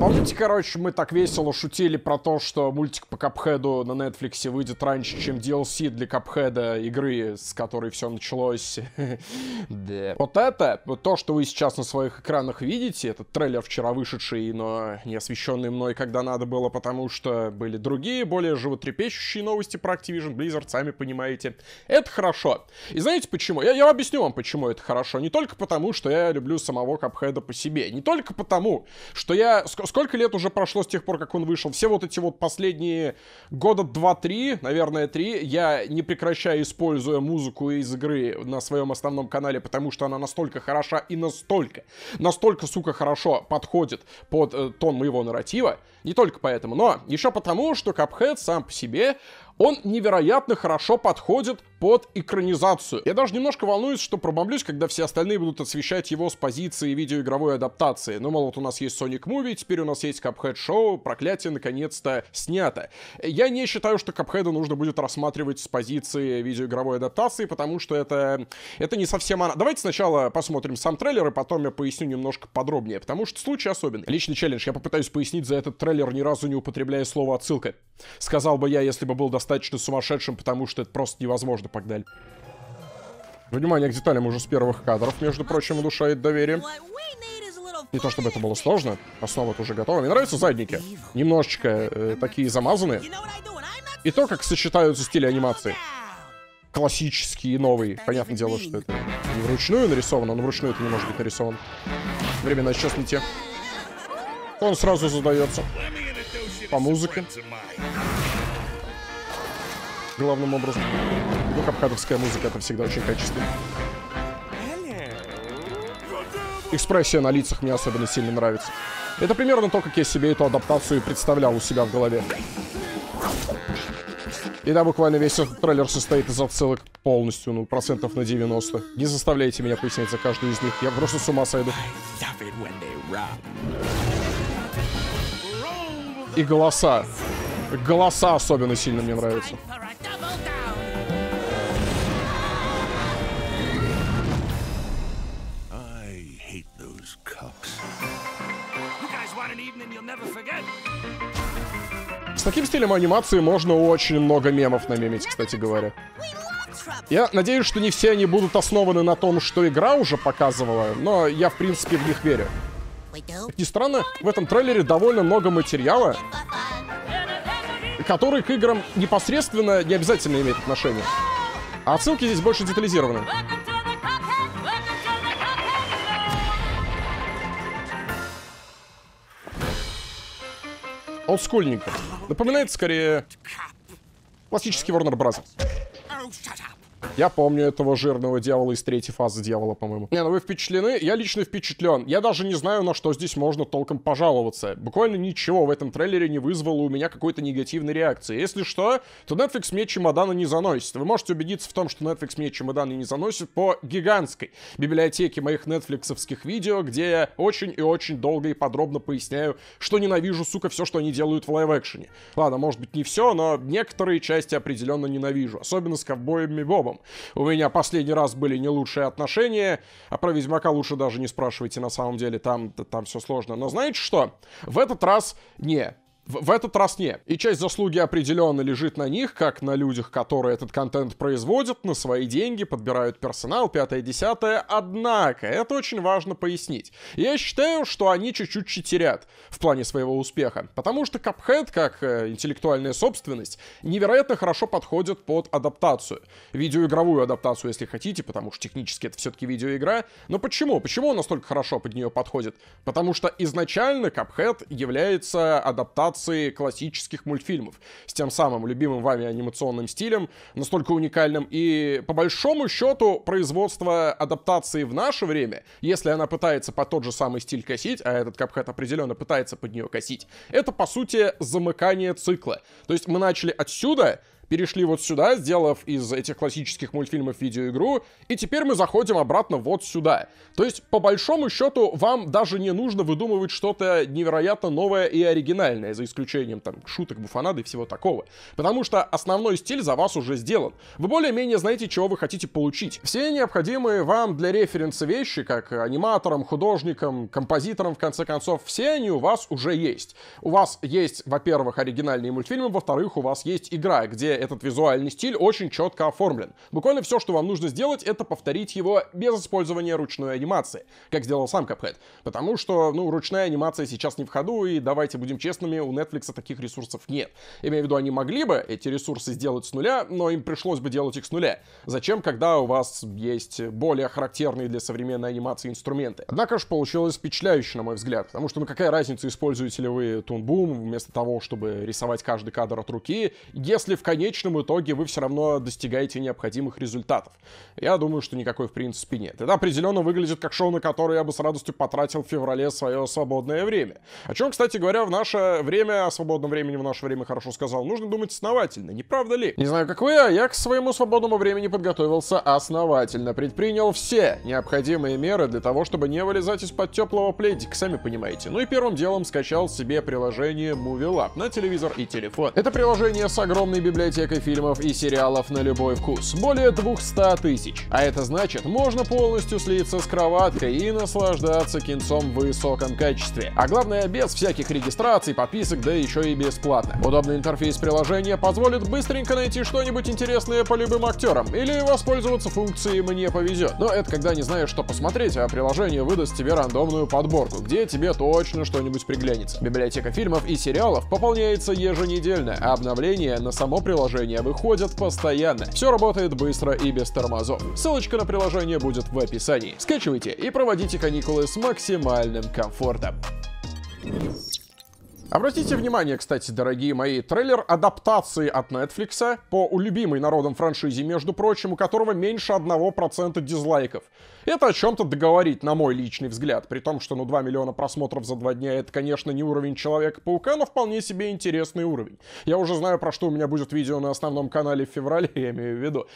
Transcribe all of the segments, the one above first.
Помните, короче, мы так весело шутили про то, что мультик по Капхеду на Netflix выйдет раньше, чем DLC для Капхеда игры, с которой все началось. Да. Вот это, вот то, что вы сейчас на своих экранах видите, этот трейлер вчера вышедший, но не освещенный мной, когда надо было, потому что были другие, более животрепещущие новости про Activision Blizzard, сами понимаете. Это хорошо. И знаете почему? Я, я объясню вам, почему это хорошо. Не только потому, что я люблю самого Капхеда по себе. Не только потому, что я сколько лет уже прошло с тех пор, как он вышел? Все вот эти вот последние года 2-3, наверное, 3, я не прекращаю, используя музыку из игры на своем основном канале, потому что она настолько хороша и настолько, настолько, сука, хорошо подходит под э, тон моего нарратива. Не только поэтому, но еще потому, что Cuphead сам по себе он невероятно хорошо подходит под экранизацию. Я даже немножко волнуюсь, что пробомблюсь, когда все остальные будут освещать его с позиции видеоигровой адаптации. Ну, мол, вот у нас есть Sonic Movie, теперь у нас есть Cuphead Show, проклятие наконец-то снято. Я не считаю, что Cuphead нужно будет рассматривать с позиции видеоигровой адаптации, потому что это, это не совсем она. Давайте сначала посмотрим сам трейлер, и потом я поясню немножко подробнее, потому что случай особенный. Личный челлендж, я попытаюсь пояснить за этот трейлер, ни разу не употребляя слово «отсылка». Сказал бы я, если бы был достаточно достаточно сумасшедшим, потому что это просто невозможно, погнали. Внимание к деталям уже с первых кадров, между прочим, удушает доверие. Не то чтобы это было сложно, основа а уже готова. Мне нравятся задники. Немножечко э, такие замазанные. И то, как сочетаются стили анимации. Классический и новый. Понятное дело, что это не вручную нарисовано, но вручную это не может быть нарисовано. Времена сейчас не те. Он сразу задается. По музыке главным образом. Ну, капхадовская музыка это всегда очень качественно. Экспрессия на лицах мне особенно сильно нравится. Это примерно то, как я себе эту адаптацию представлял у себя в голове. И да, буквально весь этот трейлер состоит из отсылок полностью, ну, процентов на 90. Не заставляйте меня пояснять за каждую из них, я просто с ума сойду. И голоса. Голоса особенно сильно мне нравятся. С таким стилем анимации можно очень много мемов намемить, кстати говоря. Я надеюсь, что не все они будут основаны на том, что игра уже показывала, но я, в принципе, в них верю. Как ни странно, в этом трейлере довольно много материала, который к играм непосредственно не обязательно имеет отношение. А отсылки здесь больше детализированы. Олдскульненько. Напоминает скорее классический Warner Bros. Oh, я помню этого жирного дьявола из третьей фазы дьявола, по-моему. Не, ну вы впечатлены? Я лично впечатлен. Я даже не знаю, на что здесь можно толком пожаловаться. Буквально ничего в этом трейлере не вызвало у меня какой-то негативной реакции. Если что, то Netflix мне чемоданы не заносит. Вы можете убедиться в том, что Netflix мне чемоданы не заносит по гигантской библиотеке моих нетфликсовских видео, где я очень и очень долго и подробно поясняю, что ненавижу, сука, все, что они делают в лайв-экшене. Ладно, может быть не все, но некоторые части определенно ненавижу. Особенно с ковбоями Бобом. Глебом. У меня последний раз были не лучшие отношения, а про Ведьмака лучше даже не спрашивайте на самом деле, там, там все сложно. Но знаете что? В этот раз не. В, в этот раз нет. И часть заслуги определенно лежит на них, как на людях, которые этот контент производят, на свои деньги, подбирают персонал, пятое, десятое. Однако, это очень важно пояснить. Я считаю, что они чуть-чуть читерят в плане своего успеха. Потому что Cuphead, как э, интеллектуальная собственность, невероятно хорошо подходит под адаптацию. Видеоигровую адаптацию, если хотите, потому что технически это все-таки видеоигра. Но почему? Почему он настолько хорошо под нее подходит? Потому что изначально Cuphead является адаптацией адаптации классических мультфильмов с тем самым любимым вами анимационным стилем, настолько уникальным. И по большому счету производство адаптации в наше время, если она пытается по тот же самый стиль косить, а этот Капхэт определенно пытается под нее косить, это по сути замыкание цикла. То есть мы начали отсюда, перешли вот сюда, сделав из этих классических мультфильмов видеоигру, и теперь мы заходим обратно вот сюда. То есть, по большому счету, вам даже не нужно выдумывать что-то невероятно новое и оригинальное, за исключением там шуток, буфонады и всего такого. Потому что основной стиль за вас уже сделан. Вы более-менее знаете, чего вы хотите получить. Все необходимые вам для референса вещи, как аниматором, художником, композитором, в конце концов, все они у вас уже есть. У вас есть, во-первых, оригинальные мультфильмы, во-вторых, у вас есть игра, где этот визуальный стиль очень четко оформлен. Буквально все, что вам нужно сделать, это повторить его без использования ручной анимации, как сделал сам Cuphead. Потому что, ну, ручная анимация сейчас не в ходу, и давайте будем честными, у Netflix таких ресурсов нет. Имею в виду, они могли бы эти ресурсы сделать с нуля, но им пришлось бы делать их с нуля. Зачем, когда у вас есть более характерные для современной анимации инструменты? Однако же получилось впечатляюще, на мой взгляд, потому что, ну, какая разница, используете ли вы Toon Boom вместо того, чтобы рисовать каждый кадр от руки, если в конечном конечном итоге вы все равно достигаете необходимых результатов. Я думаю, что никакой в принципе нет. Это определенно выглядит как шоу, на которое я бы с радостью потратил в феврале свое свободное время. О чем, кстати говоря, в наше время, о свободном времени в наше время хорошо сказал, нужно думать основательно, не правда ли? Не знаю, как вы, а я к своему свободному времени подготовился основательно, предпринял все необходимые меры для того, чтобы не вылезать из-под теплого пледика, сами понимаете. Ну и первым делом скачал себе приложение Movie Lab на телевизор и телефон. Это приложение с огромной библиотекой библиотекой фильмов и сериалов на любой вкус. Более 200 тысяч. А это значит, можно полностью слиться с кроваткой и наслаждаться кинцом в высоком качестве. А главное, без всяких регистраций, подписок, да еще и бесплатно. Удобный интерфейс приложения позволит быстренько найти что-нибудь интересное по любым актерам или воспользоваться функцией «Мне повезет». Но это когда не знаешь, что посмотреть, а приложение выдаст тебе рандомную подборку, где тебе точно что-нибудь приглянется. Библиотека фильмов и сериалов пополняется еженедельно, а обновления на само приложение приложения выходят постоянно. Все работает быстро и без тормозов. Ссылочка на приложение будет в описании. Скачивайте и проводите каникулы с максимальным комфортом. Обратите внимание, кстати, дорогие мои, трейлер адаптации от Netflix по любимой народом франшизе, между прочим, у которого меньше 1% дизлайков. Это о чем-то договорить, на мой личный взгляд. При том, что ну 2 миллиона просмотров за 2 дня это, конечно, не уровень Человека-паука, но вполне себе интересный уровень. Я уже знаю, про что у меня будет видео на основном канале в феврале, я имею в виду.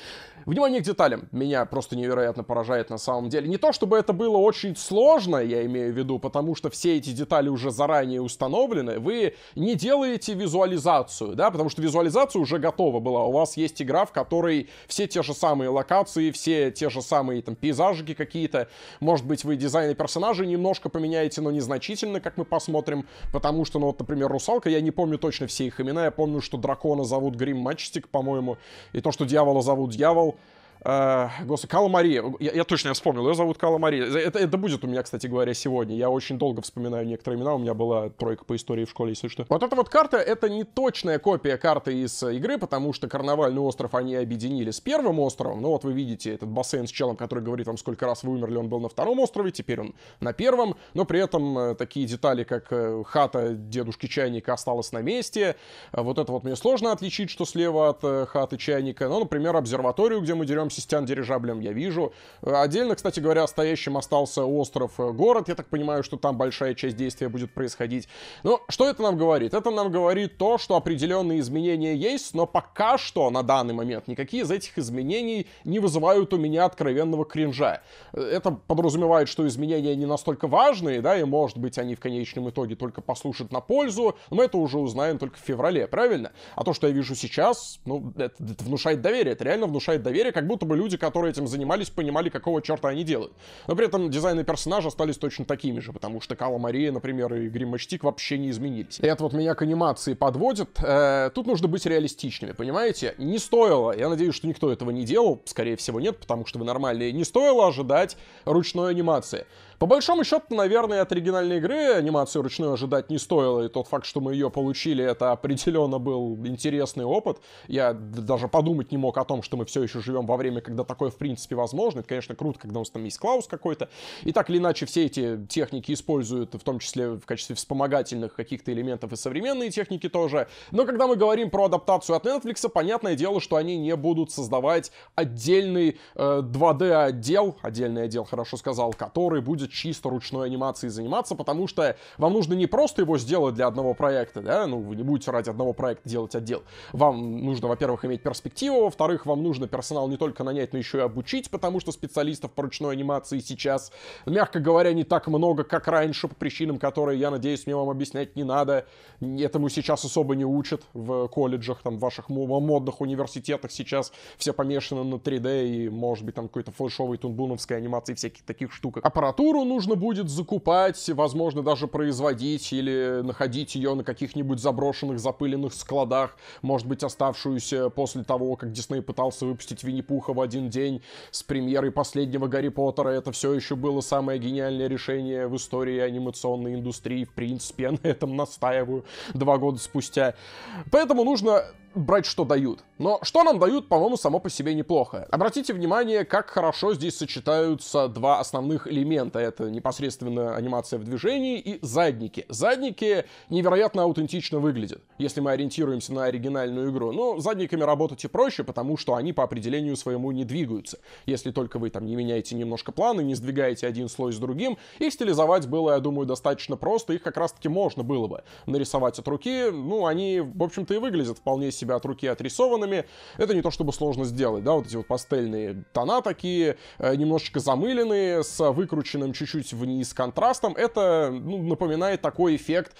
Внимание к деталям. Меня просто невероятно поражает на самом деле. Не то, чтобы это было очень сложно, я имею в виду, потому что все эти детали уже заранее установлены. Вы не делаете визуализацию, да, потому что визуализация уже готова была. У вас есть игра, в которой все те же самые локации, все те же самые там пейзажики, какие-то. Может быть, вы дизайны персонажей немножко поменяете, но незначительно, как мы посмотрим. Потому что, ну вот, например, Русалка, я не помню точно все их имена. Я помню, что дракона зовут Грим Мачстик, по-моему. И то, что дьявола зовут Дьявол. Э, господи, Кала Мария. Я, я точно вспомнил, ее зовут Кала Мария. Это, это будет у меня, кстати говоря, сегодня. Я очень долго вспоминаю некоторые имена. У меня была тройка по истории в школе, если что. Вот эта вот карта — это не точная копия карты из э, игры, потому что Карнавальный остров они объединили с первым островом. Ну вот вы видите этот бассейн с челом, который говорит вам, сколько раз вы умерли. Он был на втором острове, теперь он на первом. Но при этом э, такие детали, как хата дедушки-чайника осталась на месте. Вот это вот мне сложно отличить, что слева от хаты чайника. Ну, например, обсерваторию, где мы деремся сестян дирижаблем я вижу. Э, отдельно, кстати говоря, стоящим остался остров э, город. Я так понимаю, что там большая часть действия будет происходить. Но что это нам говорит? Это нам говорит то, что определенные изменения есть, но пока что на данный момент никакие из этих изменений не вызывают у меня откровенного кринжа. Э, это подразумевает, что изменения не настолько важные, да, и может быть они в конечном итоге только послушают на пользу, но мы это уже узнаем только в феврале, правильно? А то, что я вижу сейчас, ну, это, это внушает доверие, это реально внушает доверие, как будто бы люди, которые этим занимались, понимали, какого черта они делают. Но при этом дизайны персонажа остались точно такими же, потому что Кала Мария, например, и Грим вообще не изменились. И это вот меня к анимации подводит. Э, тут нужно быть реалистичными, понимаете? Не стоило, я надеюсь, что никто этого не делал, скорее всего нет, потому что вы нормальные, не стоило ожидать ручной анимации. По большому счету, наверное, от оригинальной игры анимацию ручную ожидать не стоило, и тот факт, что мы ее получили, это определенно был интересный опыт. Я даже подумать не мог о том, что мы все еще живем во время, когда такое в принципе возможно. Это, конечно, круто, когда у нас там есть Клаус какой-то. И так или иначе, все эти техники используют, в том числе в качестве вспомогательных каких-то элементов и современные техники тоже. Но когда мы говорим про адаптацию от Netflix, понятное дело, что они не будут создавать отдельный э, 2D-отдел, отдельный отдел, хорошо сказал, который будет чисто ручной анимацией заниматься, потому что вам нужно не просто его сделать для одного проекта, да, ну, вы не будете ради одного проекта делать отдел. Вам нужно, во-первых, иметь перспективу, во-вторых, вам нужно персонал не только нанять, но еще и обучить, потому что специалистов по ручной анимации сейчас, мягко говоря, не так много, как раньше, по причинам, которые, я надеюсь, мне вам объяснять не надо. Этому сейчас особо не учат в колледжах, там, в ваших модных университетах сейчас все помешаны на 3D и, может быть, там какой-то флешовой тунбуновской анимации всяких таких штук. Аппаратура аппаратуру нужно будет закупать, возможно, даже производить или находить ее на каких-нибудь заброшенных, запыленных складах, может быть, оставшуюся после того, как Дисней пытался выпустить Винни-Пуха в один день с премьерой последнего Гарри Поттера. Это все еще было самое гениальное решение в истории анимационной индустрии. В принципе, я на этом настаиваю два года спустя. Поэтому нужно брать, что дают. Но что нам дают, по-моему, само по себе неплохо. Обратите внимание, как хорошо здесь сочетаются два основных элемента. Это непосредственно анимация в движении и задники. Задники невероятно аутентично выглядят, если мы ориентируемся на оригинальную игру. Но задниками работать и проще, потому что они по определению своему не двигаются. Если только вы там не меняете немножко планы, не сдвигаете один слой с другим, их стилизовать было, я думаю, достаточно просто. Их как раз-таки можно было бы нарисовать от руки. Ну, они, в общем-то, и выглядят вполне себе себя от руки отрисованными. Это не то чтобы сложно сделать, да, вот эти вот пастельные тона такие, э, немножечко замыленные, с выкрученным чуть-чуть вниз контрастом. Это ну, напоминает такой эффект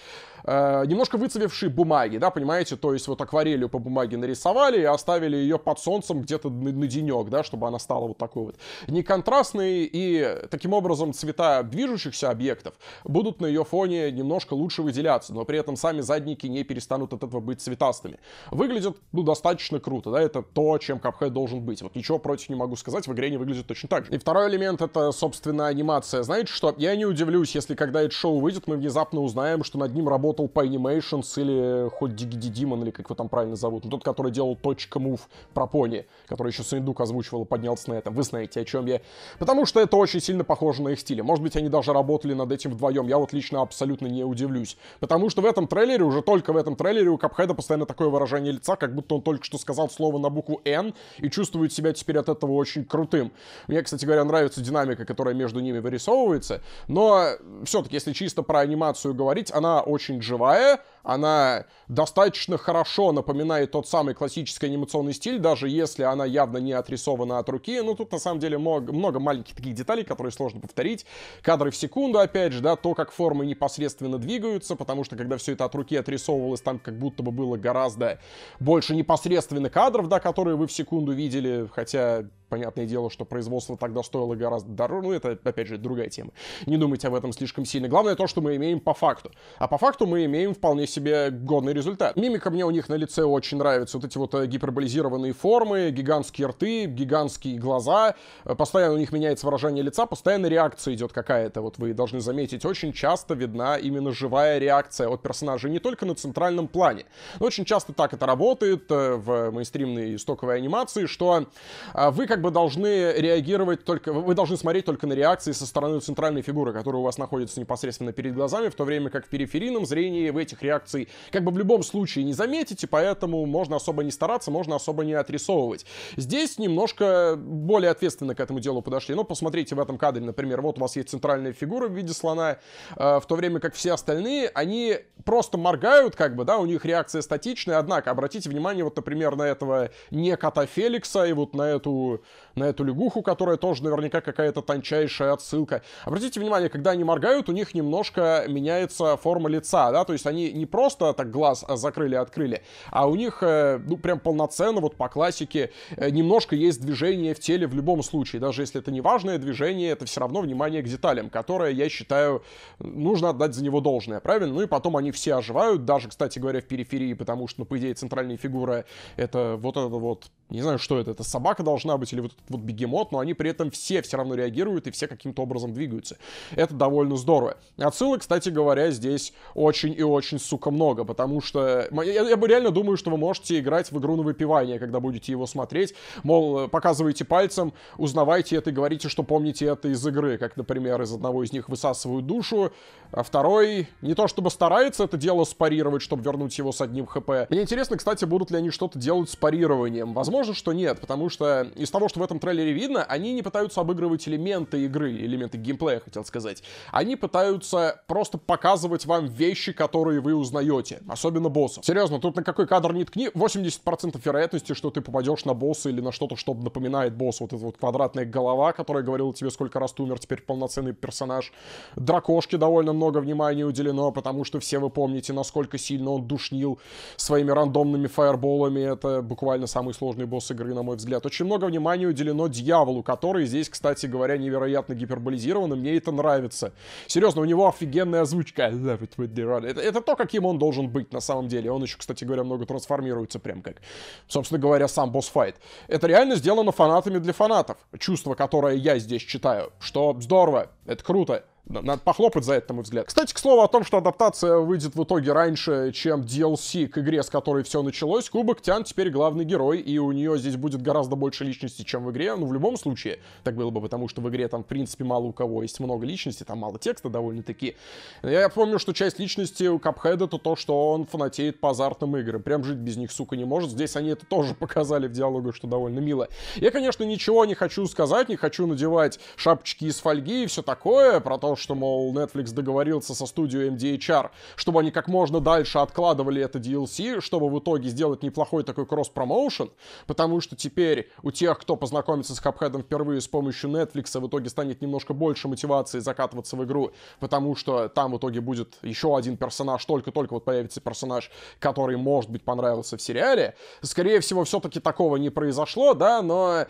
Э, немножко выцвевшей бумаги, да, понимаете, то есть вот акварелью по бумаге нарисовали и оставили ее под солнцем где-то на, на денек, да, чтобы она стала вот такой вот неконтрастной, и таким образом цвета движущихся объектов будут на ее фоне немножко лучше выделяться, но при этом сами задники не перестанут от этого быть цветастыми. Выглядит, ну, достаточно круто, да, это то, чем Cuphead должен быть. Вот ничего против не могу сказать, в игре не выглядит точно так же. И второй элемент — это, собственно, анимация. Знаете что? Я не удивлюсь, если когда это шоу выйдет, мы внезапно узнаем, что над ним работает работал по Animations или хоть Дигиди Димон, или как его там правильно зовут, ну, тот, который делал точка .мув про пони, который еще Сэндук озвучивал и поднялся на этом Вы знаете, о чем я. Потому что это очень сильно похоже на их стиле. Может быть, они даже работали над этим вдвоем. Я вот лично абсолютно не удивлюсь. Потому что в этом трейлере, уже только в этом трейлере, у Капхеда постоянно такое выражение лица, как будто он только что сказал слово на букву «Н» и чувствует себя теперь от этого очень крутым. Мне, кстати говоря, нравится динамика, которая между ними вырисовывается. Но все-таки, если чисто про анимацию говорить, она очень живая, она достаточно хорошо напоминает тот самый классический анимационный стиль, даже если она явно не отрисована от руки. Ну, тут на самом деле много, много маленьких таких деталей, которые сложно повторить. Кадры в секунду, опять же, да, то, как формы непосредственно двигаются, потому что когда все это от руки отрисовывалось, там как будто бы было гораздо больше непосредственно кадров, да, которые вы в секунду видели, хотя Понятное дело, что производство тогда стоило гораздо дороже. Ну, это, опять же, другая тема. Не думайте об этом слишком сильно. Главное то, что мы имеем по факту. А по факту мы имеем вполне себе себе годный результат. Мимика мне у них на лице очень нравится. Вот эти вот э, гиперболизированные формы, гигантские рты, гигантские глаза. Э, постоянно у них меняется выражение лица, постоянно реакция идет какая-то. Вот вы должны заметить, очень часто видна именно живая реакция от персонажей, не только на центральном плане. Но очень часто так это работает э, в мейнстримной стоковой анимации, что а, вы как бы должны реагировать только... Вы должны смотреть только на реакции со стороны центральной фигуры, которая у вас находится непосредственно перед глазами, в то время как в периферийном зрении в этих реакций реакций как бы в любом случае не заметите, поэтому можно особо не стараться, можно особо не отрисовывать. Здесь немножко более ответственно к этому делу подошли. Ну, посмотрите в этом кадре, например, вот у вас есть центральная фигура в виде слона, э, в то время как все остальные, они просто моргают, как бы, да, у них реакция статичная, однако обратите внимание вот, например, на этого не кота Феликса и вот на эту на эту лягуху, которая тоже наверняка какая-то тончайшая отсылка. Обратите внимание, когда они моргают, у них немножко меняется форма лица, да, то есть они не просто так глаз закрыли-открыли, а у них, э, ну, прям полноценно, вот по классике, э, немножко есть движение в теле в любом случае, даже если это не важное движение, это все равно внимание к деталям, которое, я считаю, нужно отдать за него должное, правильно? Ну и потом они все оживают, даже, кстати говоря, в периферии, потому что, ну, по идее, центральная фигура — это вот это вот, не знаю, что это, это собака должна быть или вот вот бегемот, но они при этом все все равно реагируют и все каким-то образом двигаются. Это довольно здорово. Отсылок, кстати говоря, здесь очень и очень, сука, много, потому что я, я бы реально думаю, что вы можете играть в игру на выпивание, когда будете его смотреть. Мол, показываете пальцем, узнавайте это и говорите, что помните это из игры, как, например, из одного из них высасывают душу, а второй не то чтобы старается это дело спарировать, чтобы вернуть его с одним хп. Мне интересно, кстати, будут ли они что-то делать с парированием. Возможно, что нет, потому что из того, что в этом этом трейлере видно, они не пытаются обыгрывать элементы игры, элементы геймплея, хотел сказать. Они пытаются просто показывать вам вещи, которые вы узнаете, особенно боссов. Серьезно, тут на какой кадр не ткни, 80% вероятности, что ты попадешь на босса или на что-то, что напоминает босса. Вот эта вот квадратная голова, которая говорила тебе, сколько раз ты умер, теперь полноценный персонаж. Дракошке довольно много внимания уделено, потому что все вы помните, насколько сильно он душнил своими рандомными фаерболами. Это буквально самый сложный босс игры, на мой взгляд. Очень много внимания уделено уделено дьяволу, который здесь, кстати говоря, невероятно гиперболизирован, и мне это нравится. Серьезно, у него офигенная озвучка. I love it with the run. Это, это то, каким он должен быть на самом деле. Он еще, кстати говоря, много трансформируется, прям как, собственно говоря, сам босс-файт. Это реально сделано фанатами для фанатов. Чувство, которое я здесь читаю. Что здорово, это круто. Надо похлопать за это, на мой взгляд. Кстати, к слову о том, что адаптация выйдет в итоге раньше, чем DLC к игре, с которой все началось. Кубок Тян теперь главный герой, и у нее здесь будет гораздо больше личности, чем в игре. Ну, в любом случае, так было бы, потому что в игре там, в принципе, мало у кого есть много личности, там мало текста довольно-таки. Я помню, что часть личности у Капхеда это то, что он фанатеет по азартным играм. Прям жить без них, сука, не может. Здесь они это тоже показали в диалогу, что довольно мило. Я, конечно, ничего не хочу сказать, не хочу надевать шапочки из фольги и все такое, про то, что, мол, Netflix договорился со студией MDHR, чтобы они как можно дальше откладывали это DLC, чтобы в итоге сделать неплохой такой кросс-промоушен, потому что теперь у тех, кто познакомится с Cuphead впервые с помощью Netflix, в итоге станет немножко больше мотивации закатываться в игру, потому что там в итоге будет еще один персонаж, только-только вот появится персонаж, который, может быть, понравился в сериале. Скорее всего, все-таки такого не произошло, да, но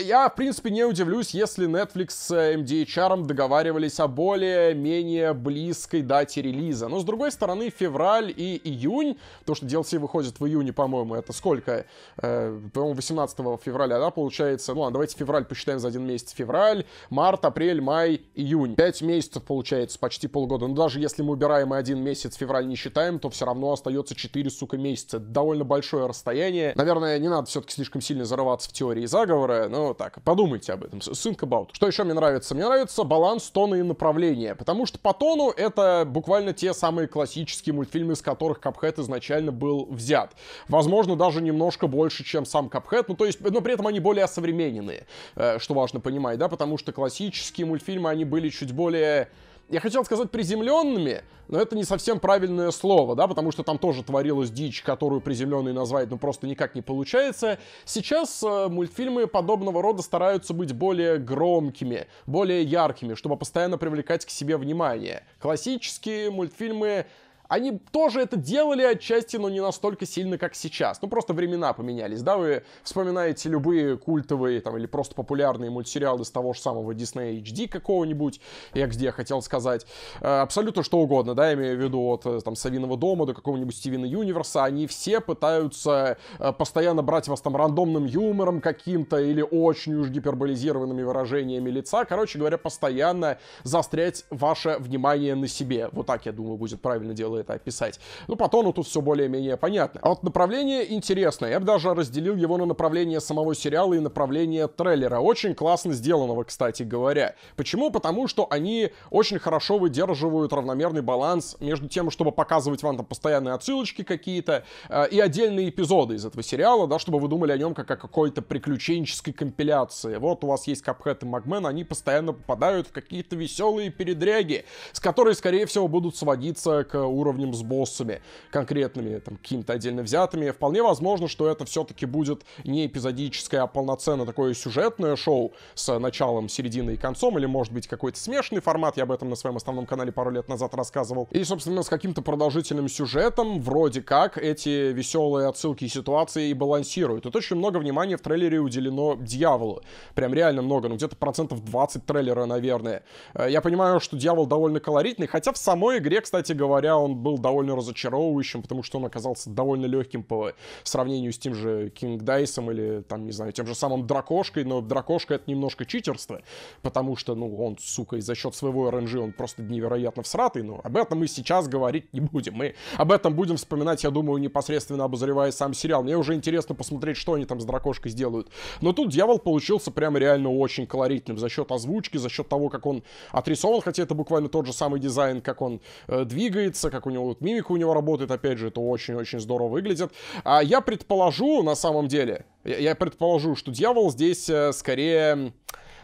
я, в принципе, не удивлюсь, если Netflix с э, MDHR договаривались о более-менее близкой дате релиза. Но, с другой стороны, февраль и июнь, то, что DLC выходит в июне, по-моему, это сколько? Э, по-моему, 18 февраля, да, получается? Ну, ладно, давайте февраль посчитаем за один месяц. Февраль, март, апрель, май, июнь. Пять месяцев, получается, почти полгода. Но даже если мы убираем один месяц, февраль не считаем, то все равно остается 4, сука, месяца. довольно большое расстояние. Наверное, не надо все-таки слишком сильно зарываться в теории заговора, но так. Подумайте об этом. Think about. Что еще мне нравится? Мне нравится баланс тона и направления. Потому что по тону это буквально те самые классические мультфильмы, из которых Капхед изначально был взят. Возможно, даже немножко больше, чем сам Капхед. Ну, то есть, но при этом они более современные, э, что важно понимать, да, потому что классические мультфильмы, они были чуть более я хотел сказать приземленными, но это не совсем правильное слово, да, потому что там тоже творилась дичь, которую приземленные назвать ну просто никак не получается. Сейчас э, мультфильмы подобного рода стараются быть более громкими, более яркими, чтобы постоянно привлекать к себе внимание. Классические мультфильмы они тоже это делали отчасти, но не настолько сильно, как сейчас. Ну, просто времена поменялись, да, вы вспоминаете любые культовые там или просто популярные мультсериалы с того же самого Disney HD какого-нибудь, XD, хотел сказать, э, абсолютно что угодно, да, я имею в виду от э, там Савиного дома до какого-нибудь Стивена Юниверса, они все пытаются э, постоянно брать вас там рандомным юмором каким-то или очень уж гиперболизированными выражениями лица, короче говоря, постоянно застрять ваше внимание на себе. Вот так, я думаю, будет правильно делать это описать. Ну, по тону тут все более-менее понятно. А вот направление интересное. Я бы даже разделил его на направление самого сериала и направление трейлера. Очень классно сделанного, кстати говоря. Почему? Потому что они очень хорошо выдерживают равномерный баланс между тем, чтобы показывать вам там постоянные отсылочки какие-то э, и отдельные эпизоды из этого сериала, да, чтобы вы думали о нем как о какой-то приключенческой компиляции. Вот у вас есть Капхэт и Магмен, они постоянно попадают в какие-то веселые передряги, с которой, скорее всего, будут сводиться к уровню уровнем, с боссами конкретными, там, какими-то отдельно взятыми. Вполне возможно, что это все-таки будет не эпизодическое, а полноценно такое сюжетное шоу с началом, серединой и концом, или, может быть, какой-то смешанный формат, я об этом на своем основном канале пару лет назад рассказывал. И, собственно, с каким-то продолжительным сюжетом, вроде как, эти веселые отсылки и ситуации и балансируют. Тут очень много внимания в трейлере уделено дьяволу. Прям реально много, ну где-то процентов 20 трейлера, наверное. Э, я понимаю, что дьявол довольно колоритный, хотя в самой игре, кстати говоря, он был довольно разочаровывающим, потому что он оказался довольно легким по сравнению с тем же King Dice или, там, не знаю, тем же самым Дракошкой, но Дракошка это немножко читерство, потому что, ну, он, сука, и за счет своего RNG он просто невероятно всратый, но об этом мы сейчас говорить не будем. Мы об этом будем вспоминать, я думаю, непосредственно обозревая сам сериал. Мне уже интересно посмотреть, что они там с Дракошкой сделают. Но тут дьявол получился прямо реально очень колоритным за счет озвучки, за счет того, как он отрисован, хотя это буквально тот же самый дизайн, как он э, двигается, как как у него вот мимика у него работает, опять же, это очень-очень здорово выглядит. А я предположу, на самом деле, я, я предположу, что дьявол здесь э, скорее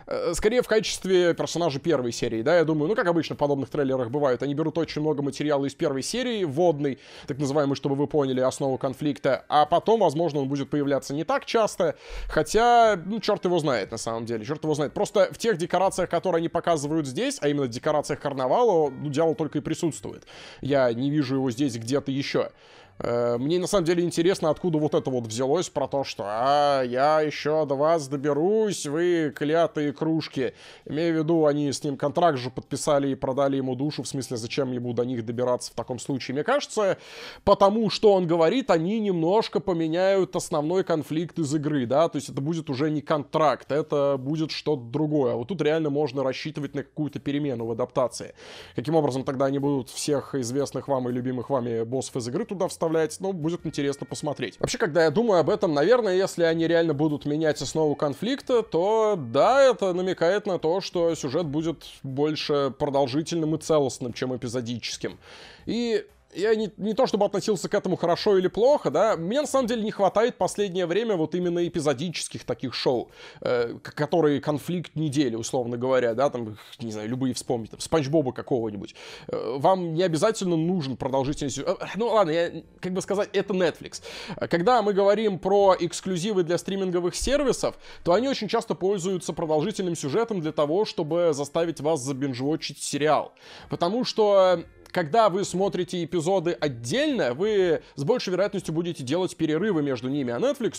Э, скорее в качестве персонажа первой серии, да, я думаю, ну, как обычно в подобных трейлерах бывает, они берут очень много материала из первой серии, водный, так называемый, чтобы вы поняли основу конфликта, а потом, возможно, он будет появляться не так часто, хотя, ну, черт его знает, на самом деле, черт его знает. Просто в тех декорациях, которые они показывают здесь, а именно в декорациях карнавала, ну, дьявол только и присутствует. Я не вижу его здесь где-то еще. Э, мне на самом деле интересно, откуда вот это вот взялось про то, что «А, я еще до вас доберусь, вы клятые кружки». Имею в виду, они с ним контракт же подписали и продали ему душу, в смысле, зачем ему до них добираться в таком случае. Мне кажется, потому что он говорит, они немножко поменяют основной конфликт из игры, да, то есть это будет уже не контракт, это будет что-то другое. А вот тут реально можно рассчитывать на какую-то перемену в адаптации. Каким образом тогда они будут всех известных вам и любимых вами боссов из игры туда вставить? представляете, ну, будет интересно посмотреть. Вообще, когда я думаю об этом, наверное, если они реально будут менять основу конфликта, то да, это намекает на то, что сюжет будет больше продолжительным и целостным, чем эпизодическим. И я не, не то чтобы относился к этому хорошо или плохо, да, мне на самом деле не хватает последнее время вот именно эпизодических таких шоу, э, которые конфликт недели, условно говоря, да, там, не знаю, любые вспомнить, там, Спанч Боба какого-нибудь. Э, вам не обязательно нужен продолжительный сюжет. Э, ну ладно, я, как бы сказать, это Netflix. Когда мы говорим про эксклюзивы для стриминговых сервисов, то они очень часто пользуются продолжительным сюжетом для того, чтобы заставить вас забинжвочить сериал. Потому что когда вы смотрите эпизоды отдельно, вы с большей вероятностью будете делать перерывы между ними, а Netflix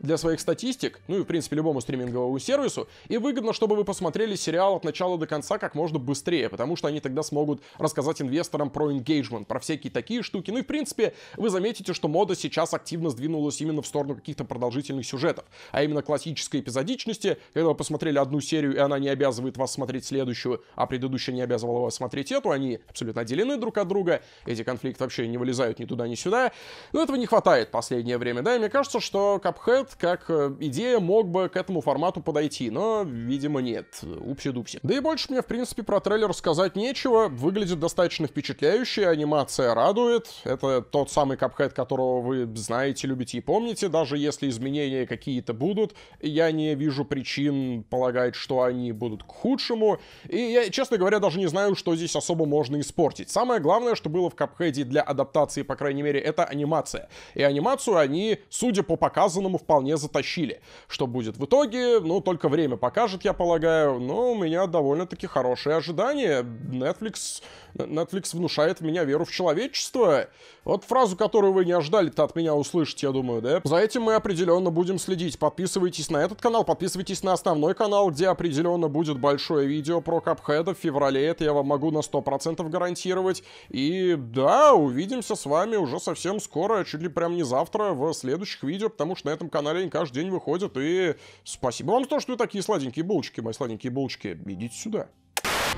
для своих статистик, ну и в принципе любому стриминговому сервису, и выгодно, чтобы вы посмотрели сериал от начала до конца как можно быстрее, потому что они тогда смогут рассказать инвесторам про engagement, про всякие такие штуки. Ну и в принципе вы заметите, что мода сейчас активно сдвинулась именно в сторону каких-то продолжительных сюжетов, а именно классической эпизодичности, когда вы посмотрели одну серию, и она не обязывает вас смотреть следующую, а предыдущая не обязывала вас смотреть эту, они абсолютно отделены отдалены друг от друга, эти конфликты вообще не вылезают ни туда, ни сюда. Но этого не хватает в последнее время, да, и мне кажется, что Cuphead как э, идея мог бы к этому формату подойти, но, видимо, нет. Упси-дупси. Да и больше мне, в принципе, про трейлер сказать нечего. Выглядит достаточно впечатляюще, анимация радует. Это тот самый Cuphead, которого вы знаете, любите и помните. Даже если изменения какие-то будут, я не вижу причин полагать, что они будут к худшему. И я, честно говоря, даже не знаю, что здесь особо можно испортить. Самое главное, что было в Капхеде для адаптации, по крайней мере, это анимация. И анимацию они, судя по показанному, вполне затащили. Что будет в итоге, ну, только время покажет, я полагаю, но у меня довольно-таки хорошие ожидания. Netflix, Netflix внушает в меня веру в человечество. Вот фразу, которую вы не ожидали-то от меня услышать, я думаю, да? За этим мы определенно будем следить. Подписывайтесь на этот канал, подписывайтесь на основной канал, где определенно будет большое видео про Капхеда в феврале. Это я вам могу на 100% гарантировать записывать. И да, увидимся с вами уже совсем скоро, чуть ли прям не завтра, в следующих видео, потому что на этом канале они каждый день выходят. И спасибо вам за то, что вы такие сладенькие булочки, мои сладенькие булочки. Идите сюда.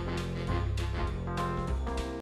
Thank you